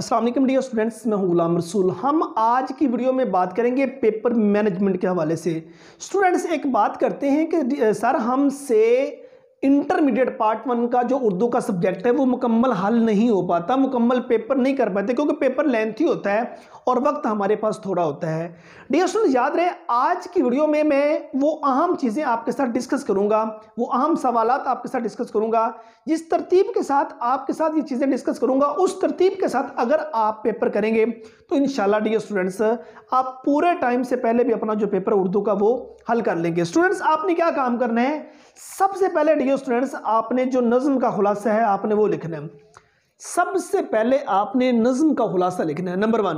Aslam dear students मैं हूं गुलाम रसूल हम आज की वीडियो में बात करेंगे पेपर मैनेजमेंट के हवाले से स्टूडेंट्स एक बात करते हैं कि सर हमसे इंटरमीडिएट पार्ट वन का जो उर्दू का सब्जेक्ट है वो मुकम्मल हल नहीं हो पाता मुकम्मल पेपर नहीं कर पाते क्योंकि पेपर लेंथी होता है और वक्त हमारे पास थोड़ा होता है डी स्टूडेंट याद रहे आज की वीडियो में मैं वो अहम चीज़ें आपके साथ डिस्कस करूंगा वो अहम सवाल आपके साथ डिस्कस करूंगा जिस तरतीब के साथ आपके साथ ये चीज़ें डिस्कस करूंगा उस तरतीब के साथ अगर आप पेपर करेंगे तो इन डियर स्टूडेंट्स आप पूरे टाइम से पहले भी अपना जो पेपर उर्दू का वो हल कर लेंगे स्टूडेंट्स आपने क्या काम करना है सबसे पहले चलिए स्टूडेंट्स आपने जो नज़म का खुलासा है आपने वो लिखना है सबसे पहले आपने नज़म का खुलासा लिखना है नंबर वन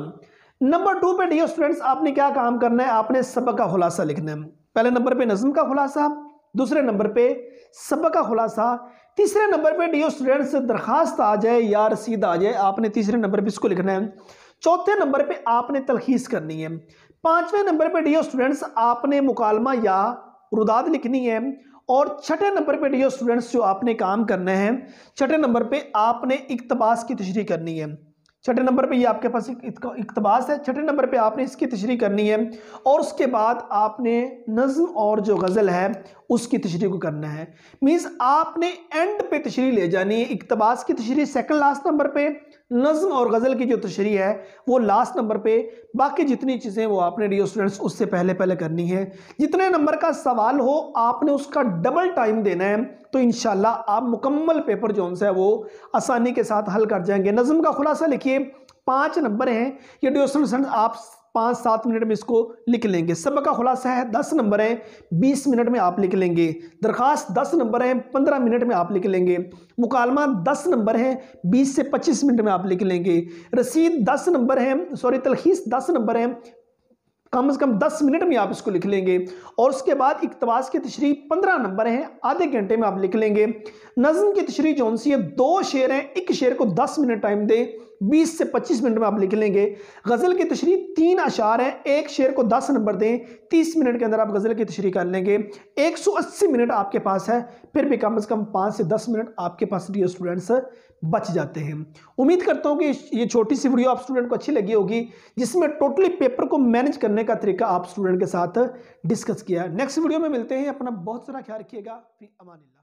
नंबर टू पे डियर स्टूडेंट्स आपने क्या काम करना है आपने सबक का खुलासा लिखना है पहले नंबर पे नज़म का खुलासा दूसरे नंबर पे सबक का खुलासा तीसरे नंबर पे डियर स्टूडेंट्स दरखास्त आ जाए या रसीद आ जाए आपने तीसरे नंबर पे इसको लिखना है चौथे नंबर पे आपने तलखीस करनी है पांचवें नंबर पे डियर स्टूडेंट्स आपने मुकालमा या रुदाद लिखनी है और छठे नंबर पे डियर स्टूडेंट्स जो आपने काम करना है छठे नंबर पे आपने इकतबास की तशरी करनी है छठे नंबर पे ये आपके पास इकतबास है छठे नंबर पे आपने इसकी तशरी करनी है और उसके बाद आपने नज़म और जो गज़ल है उसकी तशरी को करना है मीन्स आपने एंड पे तशरी ले जानी है इकतबास की तशरी सेकंड लास्ट नंबर पर नज़म और गज़ल की जो तशरी है वो लास्ट नंबर पे बाकी जितनी चीज़ें वो आपने डियो स्टूडेंट्स उससे पहले पहले करनी है जितने नंबर का सवाल हो आपने उसका डबल टाइम देना है तो इन आप मुकम्मल पेपर जो है वो आसानी के साथ हल कर जाएंगे नज़म का खुलासा लिखिए पाँच नंबर हैं ये डियो स्टूडेंट्स आप पाँच सात मिनट में इसको लिख लेंगे सब का खुलासा है दस नंबर है बीस मिनट में आप लिख लेंगे दरखास्त दस नंबर है पंद्रह मिनट में आप लिख लेंगे मुकालमा दस नंबर है बीस से पच्चीस मिनट में आप लिख लेंगे रसीद दस नंबर है सॉरी तलखीस दस नंबर है कम से कम दस मिनट में आप इसको लिख लेंगे और उसके बाद इकतवास की तशरी पंद्रह नंबर है आधे घंटे में आप लिख लेंगे नज़म की तशरी जौन सी है दो शेर हैं एक शेर को दस मिनट टाइम दें बीस से पच्चीस मिनट में आप लिख लेंगे गज़ल की तशरी तीन अशार हैं एक शेर को दस नंबर दें तीस मिनट के अंदर आप गज़ल की तशरी कर लेंगे एक सौ अस्सी मिनट आपके पास है फिर भी कम अज़ कम पाँच से दस मिनट आपके पास डी स्टूडेंट्स बच जाते हैं उम्मीद करता हूँ कि ये छोटी सी वीडियो आप स्टूडेंट को अच्छी लगी होगी जिसमें टोटली पेपर को मैनेज करने का तरीका आप स्टूडेंट के साथ डिस्कस किया नेक्स्ट वीडियो में मिलते हैं अपना बहुत सारा ख्याल रखिएगा फिर अमान